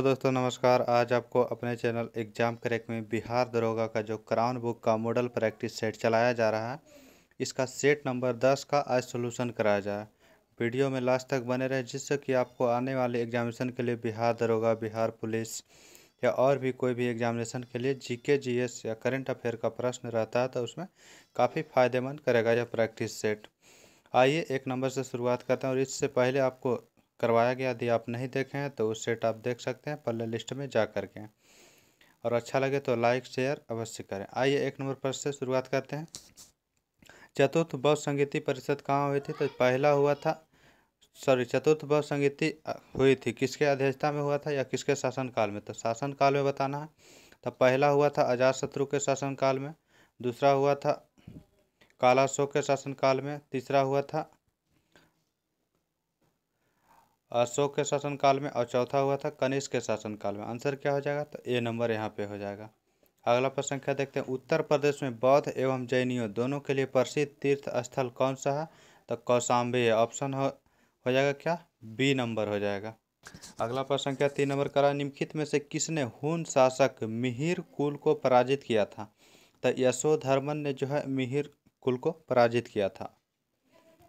तो दोस्तों नमस्कार आज आपको अपने चैनल एग्जाम क्रैक में बिहार दरोगा का जो क्राउन बुक का मॉडल प्रैक्टिस सेट चलाया जा रहा है इसका सेट नंबर दस का आज सोल्यूशन कराया जाए वीडियो में लास्ट तक बने रहे जिससे कि आपको आने वाले एग्जामिनेशन के लिए बिहार दरोगा बिहार पुलिस या और भी कोई भी एग्जामिनेशन के लिए जी के या करेंट अफेयर का प्रश्न रहता है तो उसमें काफ़ी फ़ायदेमंद करेगा यह प्रैक्टिस सेट आइए एक नंबर से शुरुआत करते हैं और इससे पहले आपको करवाया गया यदि आप नहीं देखे हैं तो उस सेट आप देख सकते हैं प्ले लिस्ट में जा कर के और अच्छा लगे तो लाइक शेयर अवश्य करें आइए एक नंबर प्रश्न से शुरुआत करते हैं चतुर्थ बौद्ध संगीति परिषद कहाँ हुई थी तो पहला हुआ था सॉरी चतुर्थ बौद्ध संगीति हुई थी किसके अध्यक्षता में हुआ था या किसके शासनकाल में तो शासनकाल में बताना है तो पहला हुआ था अजात शत्रु के शासनकाल में दूसरा हुआ था कालाशोक के शासनकाल में तीसरा हुआ था अशोक के शासनकाल में और चौथा हुआ था कनिष्क के शासनकाल में आंसर क्या हो जाएगा तो ए नंबर यहाँ पे हो जाएगा अगला प्रश्न क्या देखते हैं उत्तर प्रदेश में बौद्ध एवं जैनियों दोनों के लिए प्रसिद्ध तीर्थ स्थल कौन सा है तो कौशाम्बी है ऑप्शन हो हो जाएगा क्या बी नंबर हो जाएगा अगला प्रश्न क्या तीन नंबर करा निम्नलिखित में से किसने हुन शासक मिहिर कुल को पराजित किया था तो यशोधर्मन ने जो है मिहिर कुल को पराजित किया था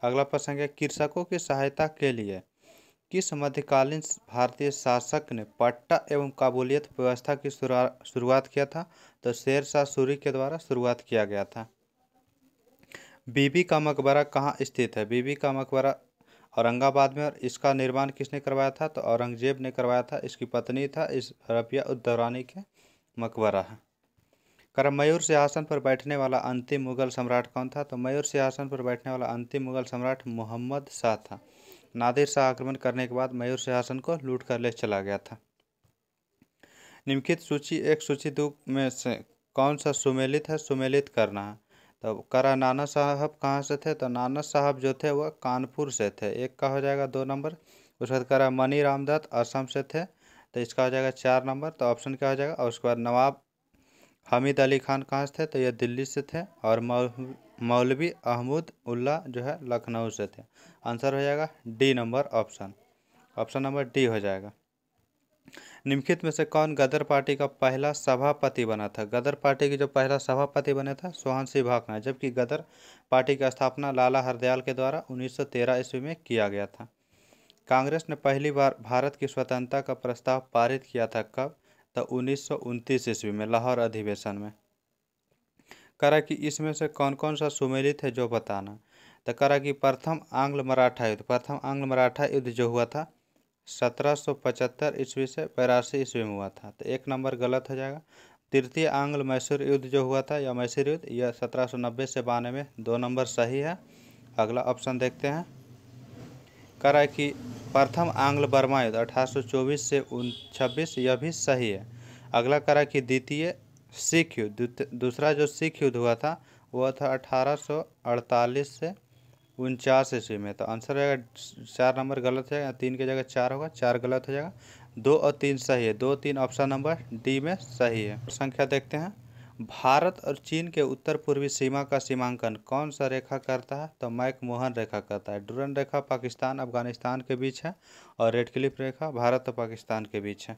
अगला प्रश्न क्या कृषकों की सहायता के लिए किस मध्यकालीन भारतीय शासक ने पट्टा एवं काबुलियत व्यवस्था की शुरुआत किया था तो शेर शाह सूरी के द्वारा शुरुआत किया गया था बीबी का मकबरा कहाँ स्थित है बीबी का मकबरा औरंगाबाद में और इसका निर्माण किसने करवाया था तो औरंगजेब ने करवाया था इसकी पत्नी था इस रबिया उद्दौरानी के मकबरा है कर मयूर सिंहासन पर बैठने वाला अंतिम मुगल सम्राट कौन था तो मयूर सिंहासन पर बैठने वाला अंतिम मुगल सम्राट मोहम्मद शाह था नादिर शाह आक्रमण करने के बाद मयूर सिंहासन को लूट कर ले चला गया था निम्नलिखित सूची एक सूची दो में से कौन सा सुमेलित है सुमेलित करना है तो करा नाना साहब कहाँ से थे तो नाना साहब जो थे वह कानपुर से थे एक का हो जाएगा दो नंबर उसके बाद करा मनी रामदत्त असम से थे तो इसका हो जाएगा चार नंबर तो ऑप्शन क्या हो जाएगा और उसके बाद नवाब हमीद अली खान कहाँ से थे तो यह दिल्ली से थे और मौलवी अहमद उल्ला जो है लखनऊ से थे आंसर हो जाएगा D number option option number D हो जाएगा निम्नलिखित में से कौन गदर पार्टी का पहला सभापति बना था गदर पार्टी के जो पहला सभापति बने था सोहन सिंह भाकना जबकि गदर पार्टी की स्थापना लाला हरदयाल के द्वारा 1913 ईस्वी में किया गया था कांग्रेस ने पहली बार भारत की स्वतंत्रता का प्रस्ताव पारित किया था कब तो उन्नीस ईस्वी में लाहौर अधिवेशन में करा कि इसमें से कौन कौन सा सुमेलित है जो बताना तो करा कि प्रथम आंग्ल मराठा युद्ध प्रथम आंग्ल मराठा युद्ध जो हुआ था 1775 ईस्वी से बयासी ईस्वी में हुआ था तो एक नंबर गलत हो जाएगा तृतीय आंग्ल मैसूर युद्ध जो हुआ था या मैसूर युद्ध यह 1790 से बानवे दो नंबर सही है अगला ऑप्शन देखते हैं करा कि प्रथम आंग्ल बर्मा युद्ध अठारह से उन छब्बीस यह भी सही है अगला करा कि द्वितीय सिख युद्ध दूसरा जो सिख युद्ध हुआ था वह था 1848 से उनचास ईस्वी में तो आंसर रहेगा चार नंबर गलत है तीन के जगह चार होगा चार गलत हो जाएगा दो और तीन सही है दो तीन ऑप्शन नंबर डी में सही है संख्या देखते हैं भारत और चीन के उत्तर पूर्वी सीमा का सीमांकन कौन सा रेखा करता है तो मैक मोहन रेखा करता है डूरन रेखा पाकिस्तान अफगानिस्तान के बीच है और रेड रेखा भारत और पाकिस्तान के बीच है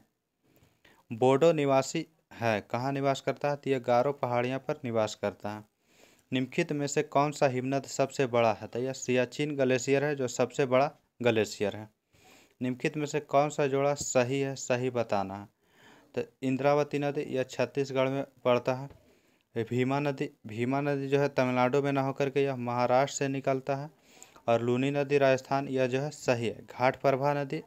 बोडो निवासी है कहाँ निवास करता है तो यह गारो पहाड़ियाँ पर निवास करता है निम्नलिखित में से कौन सा हिमनद सबसे बड़ा है तो यह सियाचिन ग्लेशियर है जो सबसे बड़ा ग्लेशियर है निम्नलिखित में से कौन सा जोड़ा सही है सही बताना है तो इंद्रावती नदी यह छत्तीसगढ़ में पड़ता है भीमा नदी भीमा नदी जो है तमिलनाडु में ना होकर के यह महाराष्ट्र से निकलता है और लूनी नदी राजस्थान यह जो है सही है घाट प्रभा नदी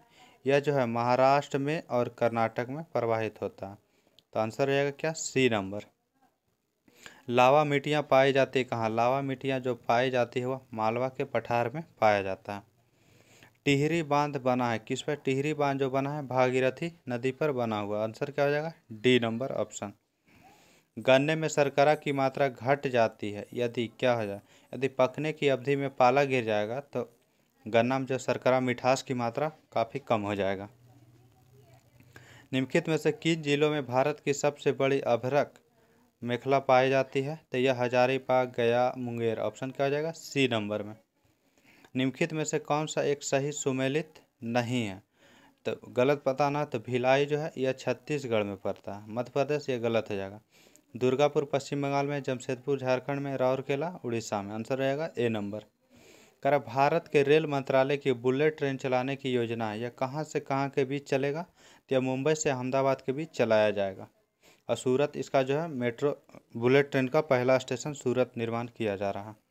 यह जो है महाराष्ट्र में और कर्नाटक में प्रवाहित होता है तो आंसर रहेगा क्या सी नंबर लावा मिट्टियाँ पाई जाती है कहाँ लावा मिट्टियाँ जो पाई जाती है वह मालवा के पठार में पाया जाता है टिहरी बांध बना है किस पर टिहरी बांध जो बना है भागीरथी नदी पर बना हुआ आंसर क्या हो जाएगा डी नंबर ऑप्शन गन्ने में शर्करा की मात्रा घट जाती है यदि क्या हो जाए यदि पकने की अवधि में पाला गिर जाएगा तो गन्ना में जो शर्करा मिठास की मात्रा काफ़ी कम हो जाएगा निम्नलिखित में से किन जिलों में भारत की सबसे बड़ी अभरक मेखला पाई जाती है तो यह हजारीबाग गया मुंगेर ऑप्शन क्या हो जाएगा सी नंबर में निम्नलिखित में से कौन सा एक सही सुमेलित नहीं है तो गलत पता ना तो भिलाई जो है यह छत्तीसगढ़ में पड़ता है मध्य प्रदेश यह गलत हो जाएगा दुर्गापुर पश्चिम बंगाल में जमशेदपुर झारखंड में राउरकेला उड़ीसा में आंसर रहेगा ए नंबर करा भारत के रेल मंत्रालय की बुलेट ट्रेन चलाने की योजना है यह कहाँ से कहाँ के बीच चलेगा तो यह मुंबई से अहमदाबाद के बीच चलाया जाएगा और सूरत इसका जो है मेट्रो बुलेट ट्रेन का पहला स्टेशन सूरत निर्माण किया जा रहा है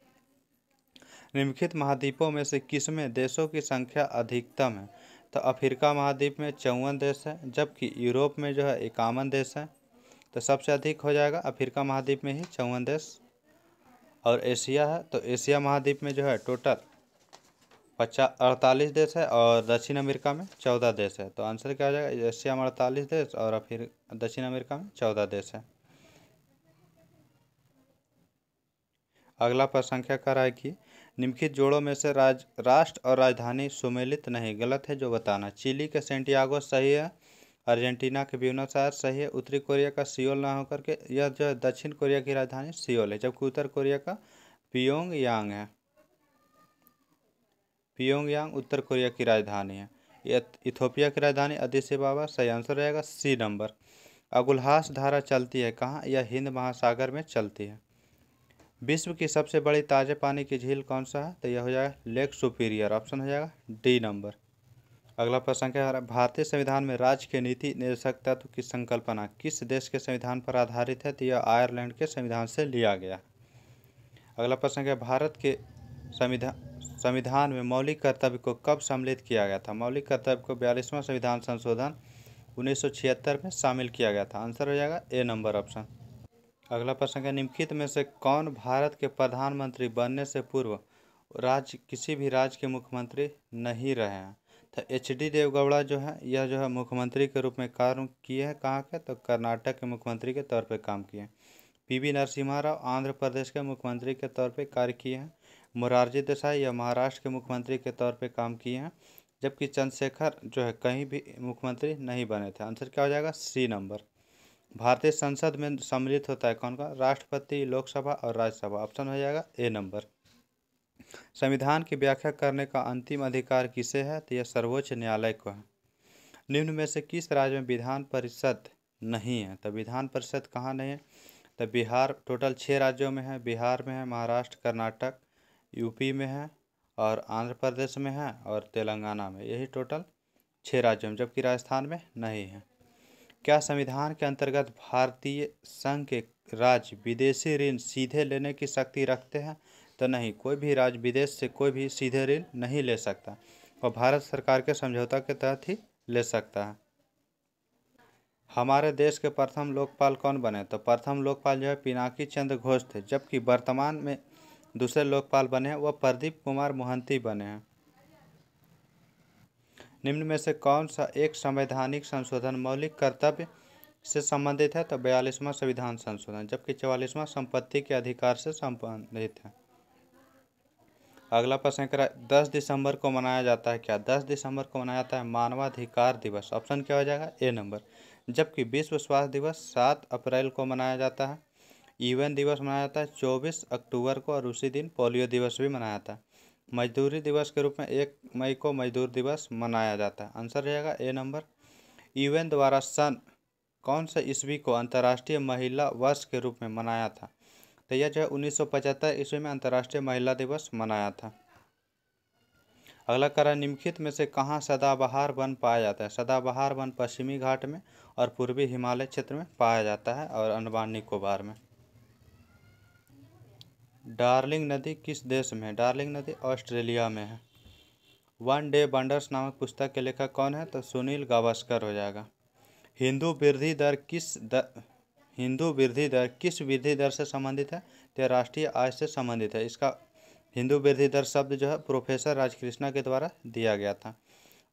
निम्नलिखित महाद्वीपों में से किसमें देशों की संख्या अधिकतम है तो अफ्रीका महाद्वीप में चौवन देश है जबकि यूरोप में जो है इक्यावन देश है तो सबसे अधिक हो जाएगा अफ्रीका महाद्वीप में ही चौवन देश और एशिया है तो एशिया महाद्वीप में जो है टोटल पचास अड़तालीस देश है और दक्षिण अमेरिका में चौदह देश है तो आंसर क्या हो जाएगा एशिया में अड़तालीस देश और फिर दक्षिण अमेरिका में चौदह देश है अगला पर संख्या रहा है कि निम्नलिखित जोड़ों में से राज राष्ट्र और राजधानी सुमेलित नहीं गलत है जो बताना चिली के सेंटियागो सही है अर्जेंटीना के ब्यूनस आयर सही है उत्तरी कोरिया का सियोल ना होकर के यह जो दक्षिण कोरिया की राजधानी सियोल है जबकि उत्तर कोरिया का पियोंग यांग है पियोंग यांग उत्तर कोरिया की राजधानी है इथोपिया की राजधानी अदिस बाबा सही आंसर रहेगा सी नंबर अगुलहास धारा चलती है कहाँ यह हिंद महासागर में चलती है विश्व की सबसे बड़ी ताज़े पानी की झील कौन सा है तो यह हो जाएगा लेक सुपीरियर ऑप्शन हो जाएगा डी नंबर अगला प्रश्न क्या है भारतीय संविधान में राज्य के नीति निर्देशक तत्व की संकल्पना किस देश के संविधान पर आधारित है तो यह आयरलैंड के संविधान से लिया गया अगला प्रश्न क्या भारत के संविधान संविधान में मौलिक कर्तव्य को कब सम्मिलित किया गया था मौलिक कर्तव्य को बयालीसवां संविधान संशोधन उन्नीस में शामिल किया गया था आंसर हो जाएगा ए नंबर ऑप्शन अगला प्रश्न है निम्नलिखित में से कौन भारत के प्रधानमंत्री बनने से पूर्व राज्य किसी भी राज्य के मुख्यमंत्री नहीं रहे हैं तो एच डी देवगौड़ा जो है यह जो है मुख्यमंत्री के रूप में कार्य किए हैं कहाँ के तो कर्नाटक के मुख्यमंत्री के तौर पर काम किए हैं पी वी नरसिम्हा राव आंध्र प्रदेश के मुख्यमंत्री के तौर पर कार्य किए हैं मुरारजी देसाई यह महाराष्ट्र के मुख्यमंत्री के तौर पर काम किए हैं जबकि चंद्रशेखर जो है कहीं भी मुख्यमंत्री नहीं बने थे आंसर क्या हो जाएगा सी नंबर भारतीय संसद में सम्मिलित होता है कौन का राष्ट्रपति लोकसभा और राज्यसभा ऑप्शन हो जाएगा ए नंबर संविधान की व्याख्या करने का अंतिम अधिकार किसे है तो यह सर्वोच्च न्यायालय को है निम्न में से किस राज्य में विधान परिषद नहीं है तो विधान परिषद कहाँ नहीं है तो बिहार टोटल छः राज्यों में है बिहार में है महाराष्ट्र कर्नाटक यूपी में है और आंध्र प्रदेश में है और तेलंगाना में यही टोटल छः राज्यों में जबकि राजस्थान में नहीं है क्या संविधान के अंतर्गत भारतीय संघ के राज्य विदेशी ऋण सीधे लेने की शक्ति रखते हैं तो नहीं कोई भी राज्य विदेश से कोई भी सीधे ऋण नहीं ले सकता और भारत सरकार के समझौता के तहत ही ले सकता है हमारे देश के प्रथम लोकपाल कौन बने तो प्रथम लोकपाल जो है पिनाकी चंद्र घोष थे जबकि वर्तमान में दूसरे लोकपाल बने वह प्रदीप कुमार मोहंती बने हैं निम्न में से कौन सा एक संवैधानिक संशोधन मौलिक कर्तव्य से संबंधित है तो बयालीसवां संविधान संशोधन जबकि चवालीसवां संपत्ति के अधिकार से संबंधित है अगला प्रश्न करा दस दिसंबर को मनाया जाता है क्या दस दिसंबर को मनाया जाता है मानवाधिकार दिवस ऑप्शन क्या हो जाएगा ए नंबर जबकि विश्व स्वास्थ्य दिवस सात अप्रैल को मनाया जाता है यूएन दिवस मनाया जाता है चौबीस अक्टूबर को और उसी दिन पोलियो दिवस भी मनाया जाता है मजदूरी दिवस के रूप में एक मई को मजदूर दिवस मनाया जाता है आंसर रहेगा ए नंबर यूएन द्वारा सन कौन से ईस्वी को अंतर्राष्ट्रीय महिला वर्ष के रूप में मनाया था तो यह जो है उन्नीस ईस्वी में अंतर्राष्ट्रीय महिला दिवस मनाया था अगला करा निम्नलिखित में से कहाँ सदाबहार वन पाया जाता है सदाबहार वन पश्चिमी घाट में और पूर्वी हिमालय क्षेत्र में पाया जाता है और अंडमान निकोबार में डार्लिंग नदी किस देश में है डार्लिंग नदी ऑस्ट्रेलिया में है वन डे बंडर्स नामक पुस्तक के लेखक कौन है तो सुनील गावस्कर हो जाएगा हिंदू वृद्धि दर किस दर हिंदू वृद्धि दर किस वृद्धि दर से संबंधित है तो राष्ट्रीय आय से संबंधित है इसका हिंदू वृद्धि दर शब्द जो है प्रोफेसर राजकृष्णा के द्वारा दिया गया था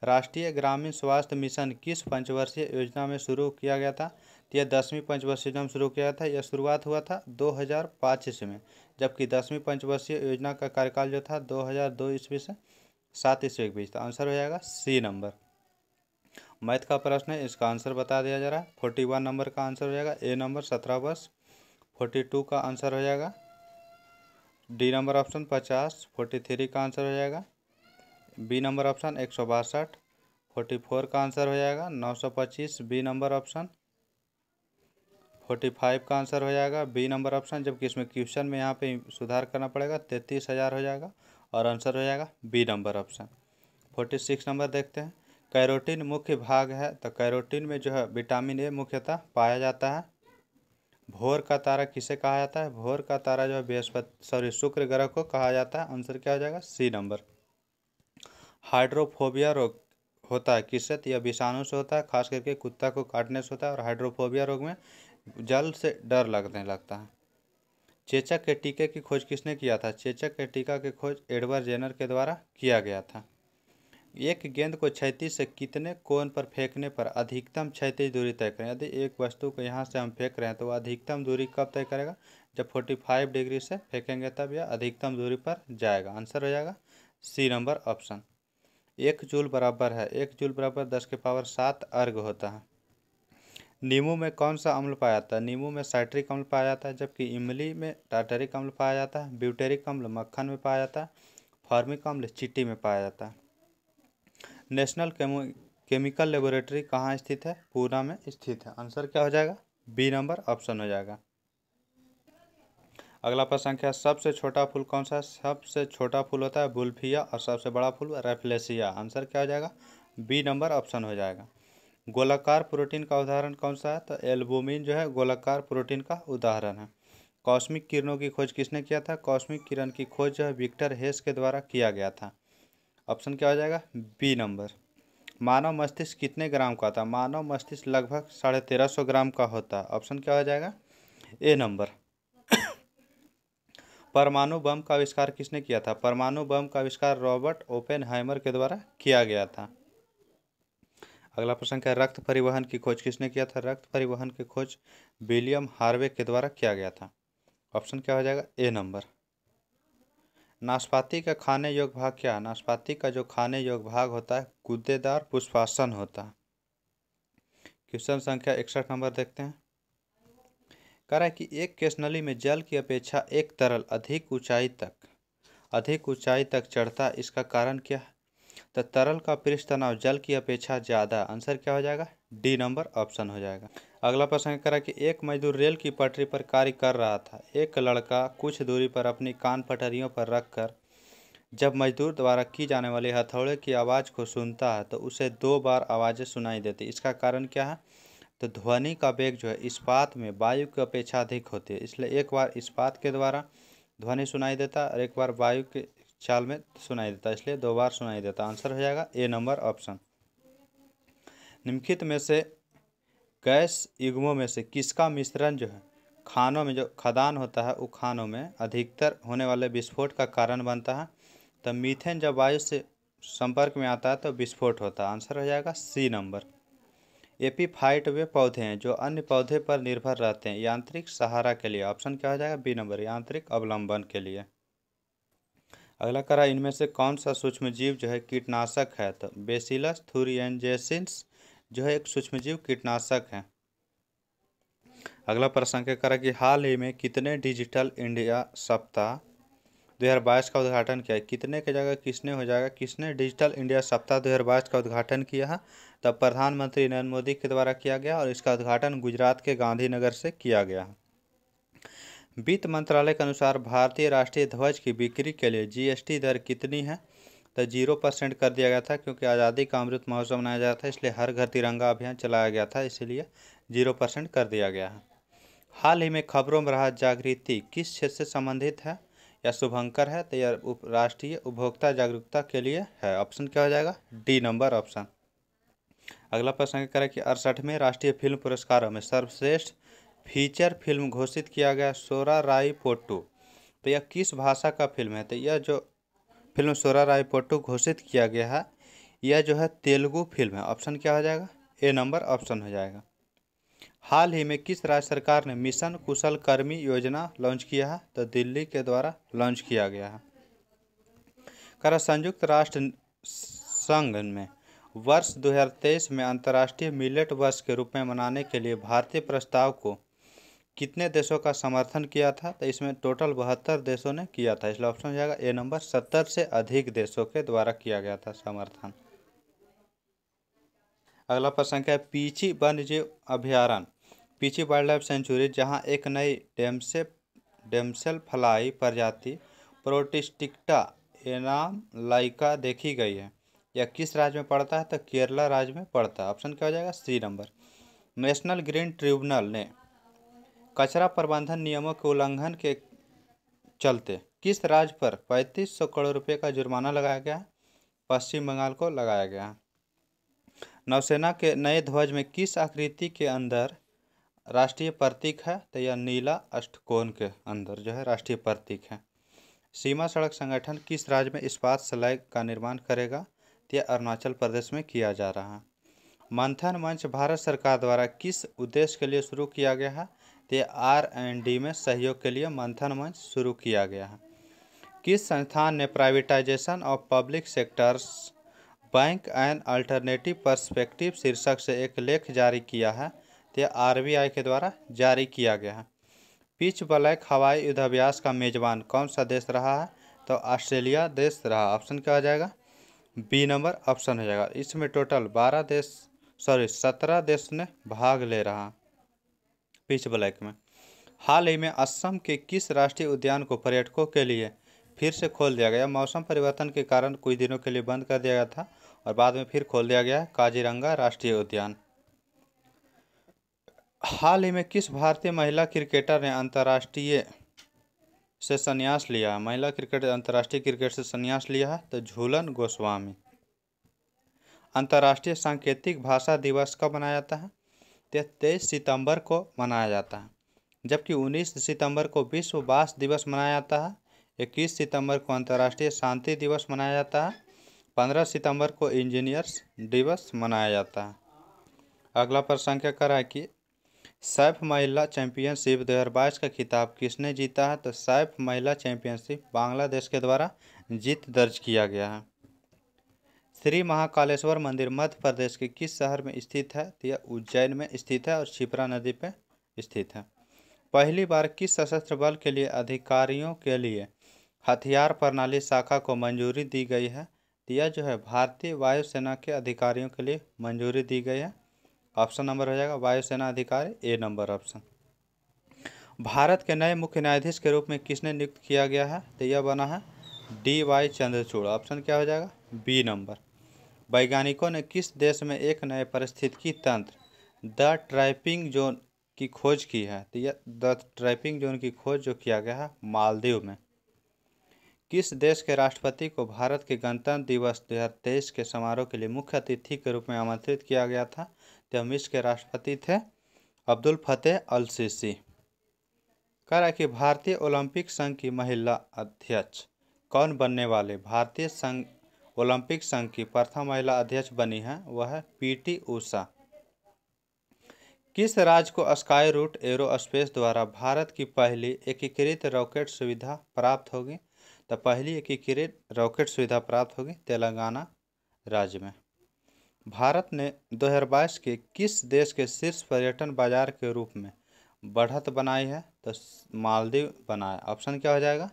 राष्ट्रीय ग्रामीण स्वास्थ्य मिशन किस पंचवर्षीय योजना में शुरू किया गया था तो यह दसवीं पंचवर्षीय योजना में शुरू किया था यह शुरुआत हुआ था 2005 ईस्वी में जबकि दसवीं पंचवर्षीय योजना का कार्यकाल जो था 2002 ईस्वी से सात ईस्वी के बीच था आंसर हो जाएगा सी नंबर मैथ का प्रश्न है इसका आंसर बता दिया जा रहा है फोर्टी वन नंबर का आंसर हो जाएगा ए नंबर सत्रह वर्ष फोर्टी टू का आंसर हो जाएगा डी नंबर ऑप्शन पचास फोर्टी थ्री का आंसर हो जाएगा बी नंबर ऑप्शन एक सौ बासठ फोर्टी फोर का आंसर हो जाएगा नौ सौ पच्चीस B number option forty five का आंसर हो जाएगा बी नंबर ऑप्शन जबकि इसमें क्वेश्चन में यहाँ पे सुधार करना पड़ेगा तैंतीस हज़ार हो जाएगा और आंसर हो जाएगा B number option forty six number देखते हैं कैरोटीन मुख्य भाग है तो कैरोटीन में जो है विटामिन ए मुख्यतः पाया जाता है भोर का तारा किसे कहा जाता है भोर का तारा जो है बृहस्पति सॉरी शुक्र ग्रह को कहा जाता है आंसर क्या हो जाएगा सी नंबर हाइड्रोफोबिया रोग होता है किसत तो या विषाणु से होता है खास करके कुत्ता को काटने से होता है और हाइड्रोफोबिया रोग में जल से डर लगने लगता है चेचक के टीके की खोज किसने किया था चेचक के टीका की खोज एडवर्ड जेनर के द्वारा किया गया था एक गेंद को क्षैतिज से कितने कोण पर फेंकने पर अधिकतम क्षैतिज दूरी तय करें यदि एक वस्तु को यहाँ से हम फेंक रहे हैं तो वह अधिकतम दूरी कब तय करेगा जब 45 डिग्री से फेंकेंगे तब यह अधिकतम दूरी पर जाएगा आंसर हो जाएगा सी नंबर ऑप्शन एक जूल बराबर है एक जूल बराबर दस के पावर सात अर्घ होता है नींबू में कौन सा अम्ल पाया जाता है नींबू में साइट्रिक अम्ल पाया जाता है जबकि इमली में टाटरिक अम्ल पाया जाता है ब्यूटेरिक अम्ल मक्खन में पाया जाता है फॉर्मिक अम्ल चिट्टी में पाया जाता है नेशनल केमिकल लेबोरेटरी कहाँ स्थित है पूना में स्थित है आंसर क्या हो जाएगा बी नंबर ऑप्शन हो जाएगा अगला प्रश्न क्या सबसे छोटा फूल कौन सा सबसे छोटा फूल होता है बुल्फिया और सबसे बड़ा फूल रेफलेसिया आंसर क्या हो जाएगा बी नंबर ऑप्शन हो जाएगा गोलाकार प्रोटीन का उदाहरण कौन सा है तो एल्बोमिन जो है गोलाकार प्रोटीन का उदाहरण है कॉस्मिक किरणों की खोज किसने किया था कॉस्मिक किरण की खोज जो है विक्टर हेस के द्वारा किया गया था ऑप्शन क्या हो जाएगा बी नंबर मानव मस्तिष्क कितने ग्राम का था मानव मस्तिष्क लगभग साढ़े तेरह सौ ग्राम का होता ऑप्शन क्या हो जाएगा ए नंबर परमाणु बम का आविष्कार किसने किया था परमाणु बम का आविष्कार रॉबर्ट ओपेन के द्वारा किया गया था अगला प्रश्न क्या रक्त परिवहन की खोज किसने किया था रक्त परिवहन की खोज विलियम हार्वे के द्वारा किया गया था ऑप्शन क्या हो जाएगा ए नंबर नाशपाती का खाने योग भाग क्या नाशपाती का जो खाने योग भाग होता है गुद्देदार पुष्पासन होता है क्वेश्चन संख्या इकसठ नंबर देखते हैं कह रहा है कि एक केस नली में जल की अपेक्षा एक तरल अधिक ऊंचाई तक अधिक ऊंचाई तक चढ़ता इसका कारण क्या है तो तरल का पृष्ठ तनाव जल की अपेक्षा ज़्यादा आंसर क्या हो जाएगा डी नंबर ऑप्शन हो जाएगा अगला प्रश्न करा कि एक मजदूर रेल की पटरी पर कार्य कर रहा था एक लड़का कुछ दूरी पर अपनी कान पटरियों पर रख कर जब मजदूर द्वारा की जाने वाली हथौड़े की आवाज़ को सुनता है तो उसे दो बार आवाज़ें सुनाई देती इसका कारण क्या है तो ध्वनि का वेग जो है इस्पात में वायु की अपेक्षा अधिक होती है इसलिए एक बार इस्पात के द्वारा ध्वनि सुनाई देता और एक बार वायु के चाल में सुनाई देता है इसलिए दो बार सुनाई देता आंसर हो जाएगा ए नंबर ऑप्शन निम्नलिखित में से गैस युग्मों में से किसका मिश्रण जो है खानों में जो खदान होता है वो खानों में अधिकतर होने वाले विस्फोट का कारण बनता है तो मीथेन जब वायु से संपर्क में आता है तो विस्फोट होता है आंसर हो जाएगा सी नंबर एपीफाइट वे पौधे हैं जो अन्य पौधे पर निर्भर रहते हैं यांत्रिक सहारा के लिए ऑप्शन क्या हो जाएगा बी नंबर यांत्रिक अवलंबन के लिए अगला करा इनमें से कौन सा सूक्ष्म जीव जो है कीटनाशक है तो बेसिलस थुरियनजेसिन्स जो है एक सूक्ष्म जीव कीटनाशक है अगला प्रश्न क्या करा कि हाल ही में कितने डिजिटल इंडिया सप्ताह 2022 का उद्घाटन किया है कितने के जगह किसने हो जाएगा किसने डिजिटल इंडिया सप्ताह 2022 का उद्घाटन किया है तब प्रधानमंत्री नरेंद्र मोदी के द्वारा किया गया और इसका उद्घाटन गुजरात के गांधीनगर से किया गया है वित्त मंत्रालय के अनुसार भारतीय राष्ट्रीय ध्वज की बिक्री के लिए जीएसटी दर कितनी है तो जीरो परसेंट कर दिया गया था क्योंकि आज़ादी का अमृत महोत्सव मनाया जाता है इसलिए हर घर तिरंगा अभियान चलाया गया था इसलिए जीरो परसेंट कर दिया गया है हाल ही में खबरों में रहा जागृति किस क्षेत्र से संबंधित है या शुभंकर है तो यह उप राष्ट्रीय उपभोक्ता जागरूकता के लिए है ऑप्शन क्या हो जाएगा डी नंबर ऑप्शन अगला प्रश्न करें कि अड़सठवें राष्ट्रीय फिल्म पुरस्कारों में सर्वश्रेष्ठ फीचर फिल्म घोषित किया गया सोरा राई पोटू तो यह किस भाषा का फिल्म है तो यह जो फिल्म सोरा राय पोटू घोषित किया गया है यह जो है तेलुगु फिल्म है ऑप्शन क्या हो जाएगा ए नंबर ऑप्शन हो जाएगा हाल ही में किस राज्य सरकार ने मिशन कुशल कर्मी योजना लॉन्च किया है तो दिल्ली के द्वारा लॉन्च किया गया है कर संयुक्त राष्ट्र संघ में वर्ष 2023 में अंतर्राष्ट्रीय मिलेट वर्ष के रूप में मनाने के लिए भारतीय प्रस्ताव को कितने देशों का समर्थन किया था तो इसमें टोटल बहत्तर देशों ने किया था इसलिए ऑप्शन हो जाएगा ए नंबर सत्तर से अधिक देशों के द्वारा किया गया था समर्थन अगला प्रश्न क्या है पीछी वन्य जीव पीछी वाइल्ड लाइफ सेंचुरी जहाँ एक नई डेमसे डेमसेल फलाई प्रजाति प्रोटिस्टिक्टा एनाम लाइका देखी गई है यह किस राज्य में पड़ता है तो केरला राज्य में पड़ता है ऑप्शन क्या हो जाएगा C number national green tribunal ने कचरा प्रबंधन नियमों के उल्लंघन के चलते किस राज्य पर पैंतीस सौ करोड़ रुपए का जुर्माना लगाया गया पश्चिम बंगाल को लगाया गया नौसेना के नए ध्वज में किस आकृति के अंदर राष्ट्रीय प्रतीक है तो यह नीला अष्टकोण के अंदर जो है राष्ट्रीय प्रतीक है सीमा सड़क संगठन किस राज्य में इस्पात सलाई का निर्माण करेगा तो यह अरुणाचल प्रदेश में किया जा रहा है मंथन मंच भारत सरकार द्वारा किस उद्देश्य के लिए शुरू किया गया है के आर एंड डी में सहयोग के लिए मंथन मंच शुरू किया गया है किस संस्थान ने privatisation of public sectors bank and alternative perspective शीर्षक से एक लेख जारी किया है यह आरबीआई के द्वारा जारी किया गया है पिच ब्लैक हवाई युद्धाभ्यास का मेजबान कौन सा देश रहा है तो ऑस्ट्रेलिया देश रहा ऑप्शन क्या हो जाएगा बी नंबर ऑप्शन हो जाएगा इसमें टोटल बारह देश सॉरी सत्रह देश ने भाग ले रहा है पिच ब्लैक में हाल ही में असम के किस राष्ट्रीय उद्यान को पर्यटकों के लिए फिर से खोल दिया गया मौसम परिवर्तन के कारण कुछ दिनों के लिए बंद कर दिया गया था और बाद में फिर खोल दिया गया काजीरंगा राष्ट्रीय उद्यान हाल ही में किस भारतीय महिला क्रिकेटर ने अंतर्राष्ट्रीय से संन्यास लिया महिला क्रिकेट अंतर्राष्ट्रीय क्रिकेट से संन्यास लिया तो झूलन गोस्वामी अंतर्राष्ट्रीय सांकेतिक भाषा दिवस कब मनाया जाता है तेईस सितंबर को मनाया जाता है जबकि उन्नीस सितंबर को विश्व बास दिवस मनाया जाता है इक्कीस सितंबर को अंतर्राष्ट्रीय शांति दिवस मनाया जाता है पंद्रह सितंबर को इंजीनियर्स दिवस मनाया जाता है अगला प्रश्न क्या करा है कि सैफ महिला चैंपियनशिप दो का खिताब किसने जीता है तो सैफ महिला चैंपियनशिप बांग्लादेश के द्वारा जीत दर्ज किया गया है श्री महाकालेश्वर मंदिर मध्य प्रदेश के किस शहर में स्थित है तो यह उज्जैन में स्थित है और छिपरा नदी पर स्थित है पहली बार किस सशस्त्र बल के लिए अधिकारियों के लिए हथियार प्रणाली शाखा को मंजूरी दी गई है तो यह जो है भारतीय वायुसेना के अधिकारियों के लिए मंजूरी दी गई है ऑप्शन नंबर हो जाएगा वायुसेना अधिकारी ए नंबर ऑप्शन भारत के नए मुख्य न्यायाधीश के रूप में किसने नियुक्त किया गया है तो यह बना है डी वाई चंद्रचूड़ ऑप्शन क्या हो जाएगा बी नंबर वैज्ञानिकों ने किस देश में एक नए परिस्थितिकी तंत्र द ट्रैपिंग जोन की खोज की है तो यह द ट्रैपिंग जोन की खोज जो किया गया है मालदीव में किस देश के राष्ट्रपति को भारत के गणतंत्र दिवस तेईस के समारोह के लिए मुख्य अतिथि के रूप में आमंत्रित किया गया था तो मिश्र के राष्ट्रपति थे अब्दुल फतेह अल सीसी कह रहा है कि भारतीय ओलंपिक संघ की महिला अध्यक्ष कौन बनने वाले भारतीय संघ ओलंपिक संघ की प्रथम महिला अध्यक्ष बनी हैं वह है पीटी ऊषा किस राज्य को स्काई रूट एरोस्पेस द्वारा भारत की पहली एकीकृत रॉकेट सुविधा प्राप्त होगी तो पहली एकीकृत रॉकेट सुविधा प्राप्त होगी तेलंगाना राज्य में भारत ने 2022 के किस देश के शीर्ष पर्यटन बाजार के रूप में बढ़त बनाई है तो मालदीव बनाया ऑप्शन क्या हो जाएगा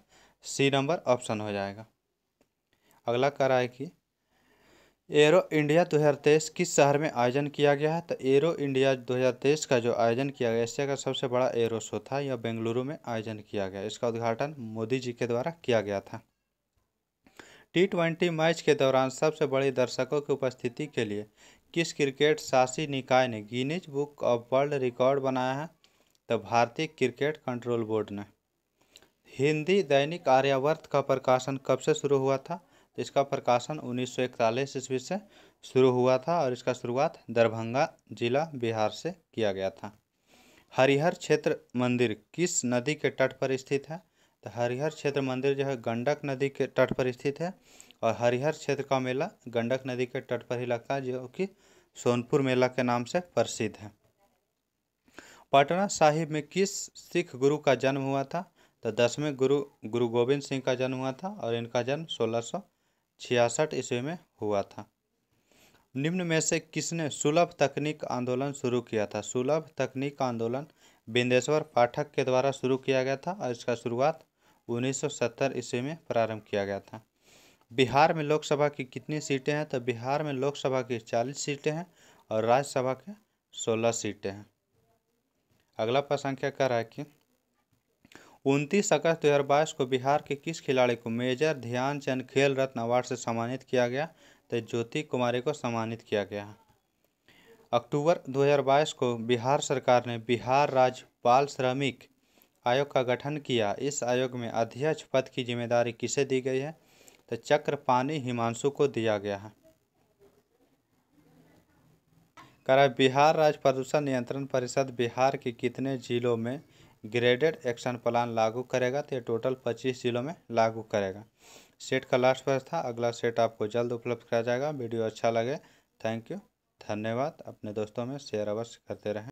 सी नंबर ऑप्शन हो जाएगा अगला कह रहा है कि एरो इंडिया 2023 किस शहर में आयोजन किया गया है तो एरो इंडिया 2023 का जो आयोजन किया गया एशिया का सबसे बड़ा एरो शो था यह बेंगलुरु में आयोजन किया गया इसका उद्घाटन मोदी जी के द्वारा किया गया था टी ट्वेंटी मैच के दौरान सबसे बड़ी दर्शकों की उपस्थिति के लिए किस क्रिकेट शासी निकाय ने Guinness book of world record बनाया है तो भारतीय क्रिकेट कंट्रोल बोर्ड ने हिंदी दैनिक आर्यावर्त का प्रकाशन कब से शुरू हुआ था इसका प्रकाशन उन्नीस सौ इकतालीस ईस्वी से शुरू हुआ था और इसका शुरुआत दरभंगा जिला बिहार से किया गया था हरिहर क्षेत्र मंदिर किस नदी के तट पर स्थित है तो हरिहर क्षेत्र मंदिर जो है गंडक नदी के तट पर स्थित है और हरिहर क्षेत्र का मेला गंडक नदी के तट पर ही लगता है जो कि सोनपुर मेला के नाम से प्रसिद्ध है पटना साहिब में किस सिख गुरु का जन्म हुआ था तो दसवें गुरु गुरु गोविंद सिंह का जन्म हुआ था और इनका जन्म सोलह छियासठ ईस्वी में हुआ था निम्न में से किसने सुलभ तकनीक आंदोलन शुरू किया था सुलभ तकनीक आंदोलन बिंदेश्वर पाठक के द्वारा शुरू किया गया था और इसका शुरुआत 1970 ईस्वी में प्रारंभ किया गया था बिहार में लोकसभा की कितनी सीटें हैं तो बिहार में लोकसभा की चालीस सीटें हैं और राज्यसभा के सोलह सीटें हैं अगला प्रश्न क्या कह रहा है कि उनतीस अगस्त 2022 को बिहार के किस खिलाड़ी को मेजर ध्यानचंद खेल रत्न अवार्ड से सम्मानित किया गया तो ज्योति कुमारी को सम्मानित किया गया अक्टूबर 2022 को बिहार सरकार ने बिहार राज्य बाल श्रमिक आयोग का गठन किया इस आयोग में अध्यक्ष पद की जिम्मेदारी किसे दी गई है तो चक्रपाणी हिमांशु को दिया गया है करा बिहार राज्य प्रदूषण नियंत्रण परिषद बिहार के कितने जिलों में ग्रेडेड एक्शन प्लान लागू करेगा तो ये टोटल पच्चीस जिलों में लागू करेगा सेट का लास्ट पर था अगला सेट आपको जल्द उपलब्ध कराया जाएगा वीडियो अच्छा लगे थैंक यू धन्यवाद अपने दोस्तों में शेयर अवश्य करते रहें